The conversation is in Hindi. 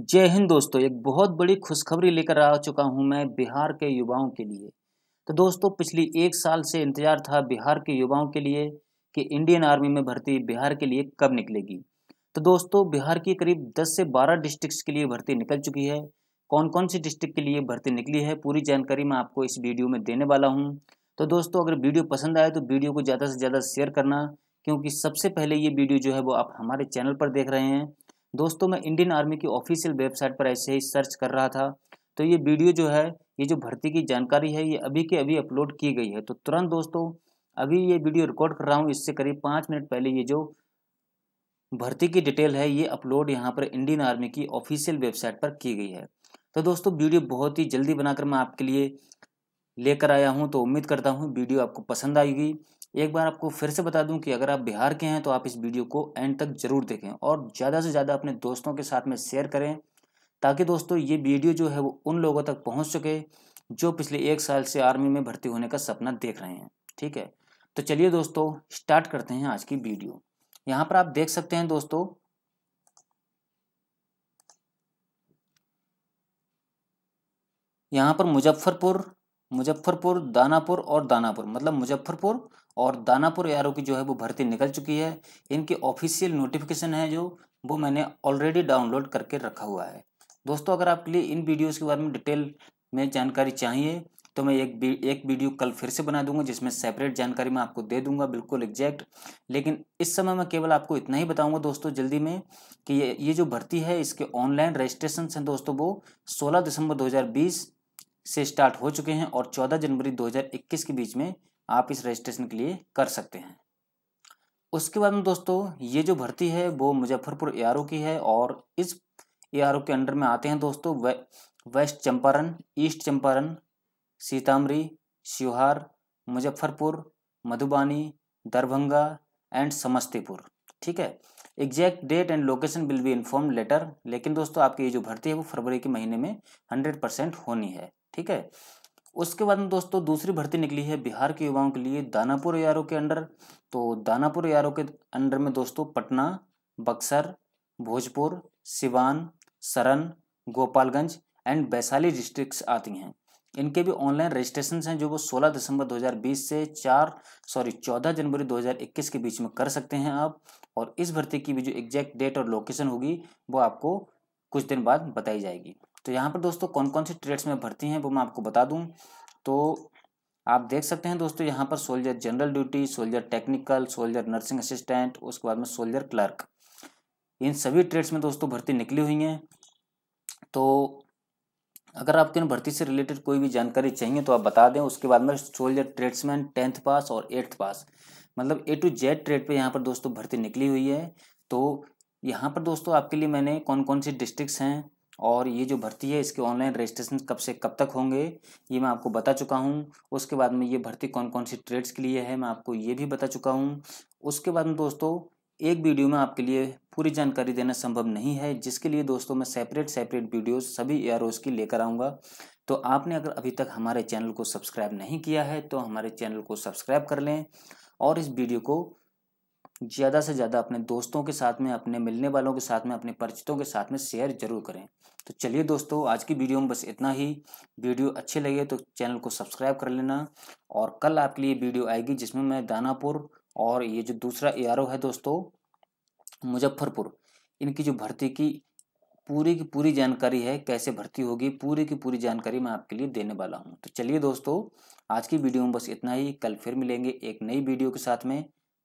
जय हिंद दोस्तों एक बहुत बड़ी खुशखबरी लेकर आ चुका हूं मैं बिहार के युवाओं के लिए तो दोस्तों पिछली एक साल से इंतजार था बिहार के युवाओं के लिए कि इंडियन आर्मी में भर्ती बिहार के लिए कब निकलेगी तो दोस्तों बिहार की करीब 10 से 12 डिस्ट्रिक्ट्स के लिए भर्ती निकल चुकी है कौन कौन सी डिस्ट्रिक्ट के लिए भर्ती निकली है पूरी जानकारी मैं आपको इस वीडियो में देने वाला हूँ तो दोस्तों अगर वीडियो पसंद आए तो वीडियो को ज़्यादा से ज़्यादा शेयर करना क्योंकि सबसे पहले ये वीडियो जो है वो आप हमारे चैनल पर देख रहे हैं दोस्तों मैं इंडियन आर्मी की ऑफिशियल वेबसाइट पर ऐसे ही सर्च कर रहा था तो ये वीडियो जो है ये जो भर्ती की जानकारी है ये अभी के अभी अपलोड की गई है तो तुरंत दोस्तों अभी ये वीडियो रिकॉर्ड कर रहा हूँ इससे करीब पाँच मिनट पहले ये जो भर्ती की डिटेल है ये अपलोड यहाँ पर इंडियन आर्मी की ऑफिशियल वेबसाइट पर की गई है तो दोस्तों वीडियो बहुत ही जल्दी बनाकर मैं आपके लिए लेकर आया हूँ तो उम्मीद करता हूँ वीडियो आपको पसंद आएगी एक बार आपको फिर से बता दूं कि अगर आप बिहार के हैं तो आप इस वीडियो को एंड तक जरूर देखें और ज़्यादा से ज़्यादा अपने दोस्तों के साथ में शेयर करें ताकि दोस्तों ये वीडियो जो है वो उन लोगों तक पहुँच सके जो पिछले एक साल से आर्मी में भर्ती होने का सपना देख रहे हैं ठीक है तो चलिए दोस्तों स्टार्ट करते हैं आज की वीडियो यहाँ पर आप देख सकते हैं दोस्तों यहाँ पर मुजफ्फरपुर मुजफ्फरपुर दानापुर और दानापुर मतलब मुजफ्फरपुर और दानापुर ए की जो है वो भर्ती निकल चुकी है इनकी ऑफिशियल नोटिफिकेशन है जो वो मैंने ऑलरेडी डाउनलोड करके रखा हुआ है दोस्तों अगर आपके लिए इन वीडियोस के बारे में डिटेल में जानकारी चाहिए तो मैं एक एक वीडियो कल फिर से बना दूंगा जिसमें सेपरेट जानकारी मैं आपको दे दूंगा बिल्कुल एग्जैक्ट लेकिन इस समय मैं केवल आपको इतना ही बताऊंगा दोस्तों जल्दी में कि ये ये जो भर्ती है इसके ऑनलाइन रजिस्ट्रेशन हैं दोस्तों वो 16 दिसंबर 2020 से स्टार्ट हो चुके हैं और 14 जनवरी 2021 के बीच में आप इस रजिस्ट्रेशन के लिए कर सकते हैं उसके बाद में दोस्तों ये जो भर्ती है वो मुजफ्फरपुर ए की है और इस ए के अंडर में आते हैं दोस्तों वे, West Champaran East Champaran Sitamarhi Sheohar Muzaffarpur Madhubani Darbhanga and Samastipur ठीक है exact date and location will be inform later लेकिन दोस्तों आपकी ये जो भर्ती है वो फरवरी के महीने में हंड्रेड परसेंट होनी है ठीक है उसके बाद में दोस्तों दूसरी भर्ती निकली है बिहार के युवाओं के लिए दानापुर एआरओ के अंडर तो दानापुर एआरओ के अंडर में दोस्तों पटना बक्सर भोजपुर सिवान सरन गोपालगंज एंड वैशाली डिस्ट्रिक्ट आती हैं इनके भी ऑनलाइन रजिस्ट्रेशन हैं जो वो 16 दिसंबर 2020 से 4 सॉरी 14 जनवरी 2021 के बीच में कर सकते हैं आप और इस भर्ती की भी जो एग्जैक्ट डेट और लोकेशन होगी वो आपको कुछ दिन बाद बताई जाएगी तो यहाँ पर दोस्तों कौन कौन से ट्रेड्स में भर्ती हैं वो मैं आपको बता दूँ तो आप देख सकते हैं दोस्तों यहाँ पर soldier general duty soldier technical soldier nursing assistant उसके बाद में सोल्जर क्लर्क इन सभी ट्रेड्स में दोस्तों भर्ती निकली हुई हैं तो अगर आपके इन भर्ती से रिलेटेड कोई भी जानकारी चाहिए तो आप बता दें उसके बाद में सोल्जर ट्रेड्समैन टेंथ पास और एट्थ पास मतलब ए टू जेड ट्रेड पे यहाँ पर दोस्तों भर्ती निकली हुई है तो यहाँ पर दोस्तों आपके लिए मैंने कौन कौन सी डिस्ट्रिक्ट हैं और ये जो भर्ती है इसके ऑनलाइन रजिस्ट्रेशन कब से कब तक होंगे ये मैं आपको बता चुका हूँ उसके बाद में ये भर्ती कौन कौन सी ट्रेड्स के लिए है मैं आपको ये भी बता चुका हूँ उसके बाद में दोस्तों एक वीडियो में आपके लिए पूरी जानकारी देना संभव नहीं है जिसके लिए दोस्तों मैं सेपरेट सेपरेट वीडियोस सभी ओस की लेकर आऊँगा तो आपने अगर अभी तक हमारे चैनल को सब्सक्राइब नहीं किया है तो हमारे चैनल को सब्सक्राइब कर लें और इस वीडियो को ज़्यादा से ज़्यादा अपने दोस्तों के साथ में अपने मिलने वालों के साथ में अपने परिचितों के साथ में शेयर जरूर करें तो चलिए दोस्तों आज की वीडियो में बस इतना ही वीडियो अच्छे लगे तो चैनल को सब्सक्राइब कर लेना और कल आपके लिए वीडियो आएगी जिसमें मैं दानापुर और ये जो दूसरा ए है दोस्तों मुजफ्फरपुर इनकी जो भर्ती की पूरी की पूरी जानकारी है कैसे भर्ती होगी पूरी की पूरी जानकारी मैं आपके लिए देने वाला हूँ तो चलिए दोस्तों आज की वीडियो में बस इतना ही कल फिर मिलेंगे एक नई वीडियो के साथ में